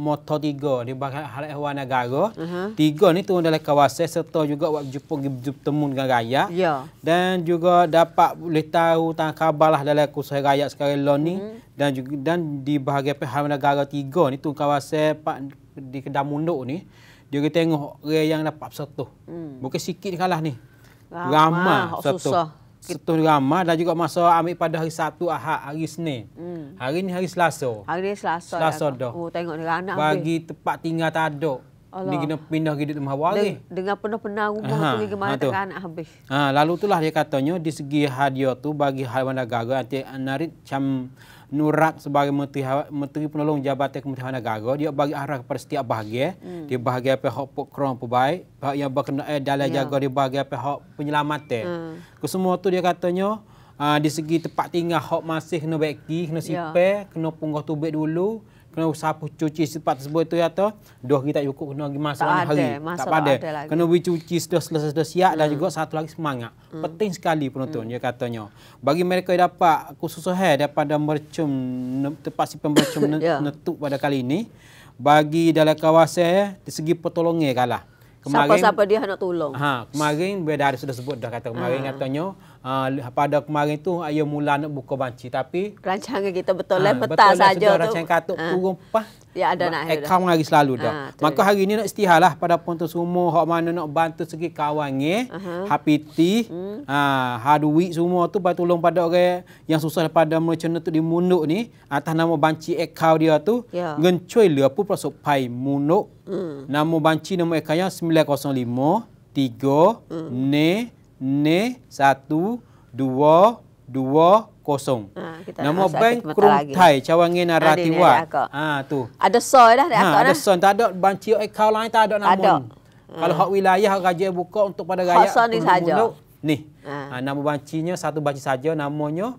motor tiga di bahagian hal hewan negara. Uh -huh. Tiga ni turun dalam kawasan serta juga buat jumpa bertemu dengan rakyat. Ya. Dan juga dapat boleh tahu tentang khabarlah dalam kursus rakyat sekarang lo ni uh mhm. -huh. dan juga, dan di bahagian halai negara tiga ni tu kawasan Pak di Kedah Munduk ni dia kita tengok orang yang dapat satu. Hmm. Bukan sikit kalah ni. Ramah, Ramah Susah. Setuh ramah dan juga masa ambil pada hari Sabtu, Ahad, ha, hari Senin. Hmm. Hari ni hari Selasa. Hari ni Selasa. Ya. Selasa dah. dah. Oh, tengok ni anak Bagi habis. tempat tinggal tak ada. Allah. kena pindah ke rumah wali. Dengan penuh-penuh rumah ha, tu gimana ha, tak anak habis. Ha, lalu itulah dia katanya di segi hadiah tu bagi haiwan negara nanti narit macam Nurat sebagai menteri menteri penolong Jabatan Kementerian Agama dia bagi arah kepada setiap bahagian mm. di bahagian pihak pokrong pebaik pihak yang berkenaan eh, dalam yeah. jaga di bahagian pihak penyelamatan. Mm. Semua tu dia katanya uh, di segi tempat tinggal hok masih kena baiki, kena ya. sipai, yeah. kena punggah tubik dulu kena sapu cuci tempat tersebut tu ya tu. Dua hari tak cukup kena pergi masuk tak ada, hari. Masuk tak pada. Kena pergi cuci sudah selesai sudah siap hmm. dan juga satu lagi semangat. Hmm. Penting sekali penonton hmm. dia katanya. Bagi mereka yang dapat khusus hair daripada mercum tempat si pembercum ya. netuk pada kali ini. Bagi dalam kawasan eh, di segi pertolongan kalah. Kemarin, Siapa-siapa dia nak tolong. Ha, kemarin beda sudah sebut dah kata kemarin hmm. katanya uh, ah, pada kemarin tu ayah ya mula nak buka banci tapi rancangan kita betul lah uh, peta saja tu. Rancangan katuk uh. turun pas. Ya ada nak hari eh, dah. hari selalu dah. Ha, Maka hari ni nak istihalah pada pontu semua hak mana nak bantu segi kawan ni, uh eh. -huh. hapiti, hmm. ah ha, semua tu bantu tolong pada orang yang susah pada merchant tu di munduk ni atas nama banci ekau dia tu ya. gencoi lu apa pasal pai munduk. Hmm. Nama banci nama ekau yang 905 3 hmm. ne ne satu dua dua kosong. Ha, Nama bank Krung Thai Cawangin Naratiwa. Ha, tu. Ada soy dah ha, dah. Ada ha, soy tak ada banci kau lain tak ada nama. Ada. Ha. Kalau hak wilayah hak raja buka untuk pada raya. Kosong ni saja. Ni. Ha. ha. nama bancinya satu banci saja namanya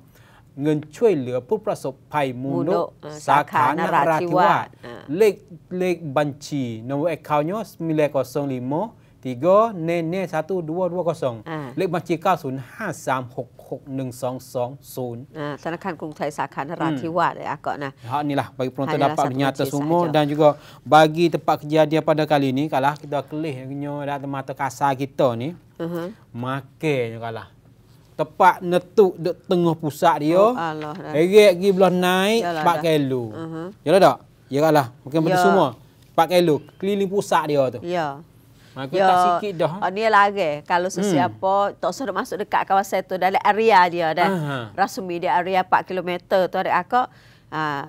Ngen Cui Lua prosop pay Muno eh, Sakar Naratiwa. Lek lek banci kau mila kosong limo tiga nen nen satu dua dua kosong. เลขบัญชีเก้าศูนย์ห้าสามหกหกหนึ่งสองสองศูนย์ธนาคารกรุงไทยสาขานราธิวาสเลยอ่ะก่อนนะฮะนี่ล่ะไปพร้อมจะได้รับปริญญาตสุโม ah. ha, ah, hmm. eh, ha, dan juga bagi tempat kerja dia pada kali ini kalah kita kelih nyonya ada mata kasar kita ni uh-huh. makai kalah tepat netuk dek tengah pusat dia oh, erek gi belah naik yalah, 4 dah. kilo uh -huh. yalah tak ya kalah mungkin benda semua 4 kilo keliling pusat dia tu ya Aku ya, tak sikit dah. Oh, ah, ni lah okay. Kalau hmm. sesiapa hmm. tak suruh masuk dekat kawasan tu. dari area dia. dah Rasumi dia area 4 km tu. Ada aku. Uh,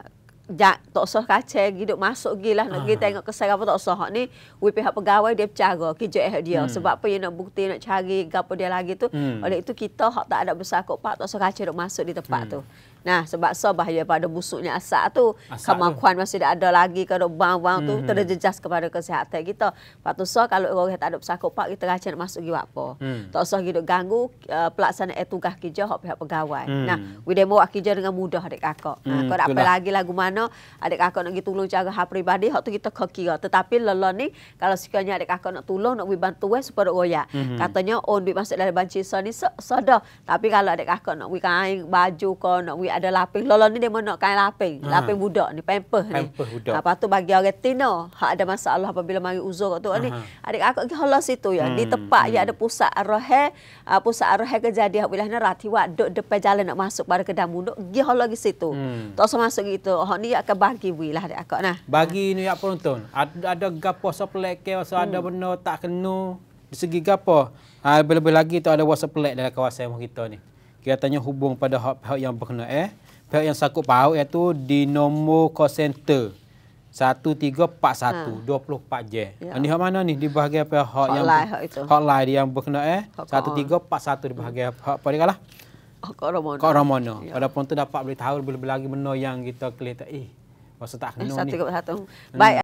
ja, tak usah kacau lagi, duduk masuk lagi lah, nak pergi ah. tengok kesan apa tak usah. Ni, we pihak pegawai dia bercara, kerja eh dia. Hmm. Sebab apa yang nak bukti, nak cari apa dia lagi tu. Hmm. Oleh itu, kita hak tak ada besar kot, pak, tak usah kacau duduk masuk di tempat hmm. tu. Nah, sebab so bahaya pada busuknya asap tu. Asak kemampuan tu. masih tak ada lagi, kalau bang-bang hmm. tu, terjejas kepada kesihatan kita. Lepas tu, so kalau orang tak ada besar kot, pak, kita kacau nak masuk di apa. Hmm. Tak usah hidup ganggu uh, pelaksanaan eh, tugas kerja hak pihak pegawai. Hmm. Nah, we demo buat kerja dengan mudah adik kakak. Hmm. Nah, kau tak apa lagi lagu mana, mana adik kakak nak pergi tolong cara hal peribadi, waktu kita kekira. Oh. Tetapi lelah ni, kalau sekiranya adik kakak nak tolong, nak bantu eh, supaya dia royak. Mm-hmm. Katanya, on oh, duit masuk dalam banci so ni, sedar. Tapi kalau adik kakak nak pergi kain baju ke, nak pergi ada lapis, lelah ni dia nak kain lapis. Ha. Ah. Lapis budak ni, pampers ni. budak. Lepas tu bagi orang tina, hak ada masalah apabila mari uzur kat tu ha. ni. Adik kakak pergi halal situ ya. Hmm. Di tempat ya, hmm. yang ada pusat arahe, uh, pusat arahe kejadian wilayah ni, ratiwak duduk depan jalan nak masuk pada kedamu, duduk pergi halal ke situ. Hmm. Tak usah masuk gitu. Oh, ni ke bagi we lah dekat akak nah. Bagi ha. ni yak penonton. Ada ada gapo supply ke pasal hmm. ada benda tak kena di segi gapo. Ha lebih-lebih lagi tu ada WhatsApp plate dalam kawasan rumah kita ni. Kita tanya hubung pada hak-hak yang berkena eh. Pihak yang sakut pau iaitu di nombor call center 1341 ha. 24 je. Ya. Ini ha, hak mana ni di bahagian pihak hak yang hotline, hotline yang berkena eh. 1341 di bahagian hak hmm. pada kalah. Kak Ramona. Kak Ramona. Ya. Walaupun tu dapat boleh tahu boleh lagi benda yang kita kelihatan. Eh, masa tak kena satu eh, ni. Satu ke satu. Hmm. Baik. Hmm.